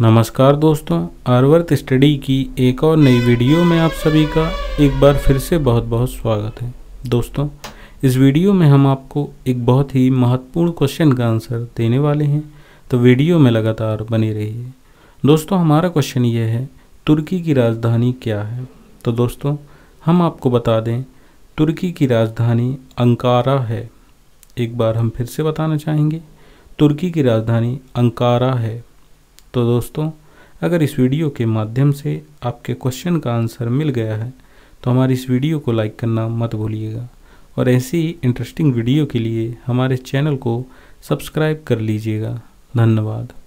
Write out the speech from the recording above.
नमस्कार दोस्तों आर्वर्थ स्टडी की एक और नई वीडियो में आप सभी का एक बार फिर से बहुत बहुत स्वागत है दोस्तों इस वीडियो में हम आपको एक बहुत ही महत्वपूर्ण क्वेश्चन का आंसर देने वाले हैं तो वीडियो में लगातार रही रहिए दोस्तों हमारा क्वेश्चन ये है तुर्की की राजधानी क्या है तो दोस्तों हम आपको बता दें तुर्की की राजधानी अंकारा है एक बार हम फिर से बताना चाहेंगे तुर्की की राजधानी अंकारा है तो दोस्तों अगर इस वीडियो के माध्यम से आपके क्वेश्चन का आंसर मिल गया है तो हमारी इस वीडियो को लाइक करना मत भूलिएगा और ऐसी ही इंटरेस्टिंग वीडियो के लिए हमारे चैनल को सब्सक्राइब कर लीजिएगा धन्यवाद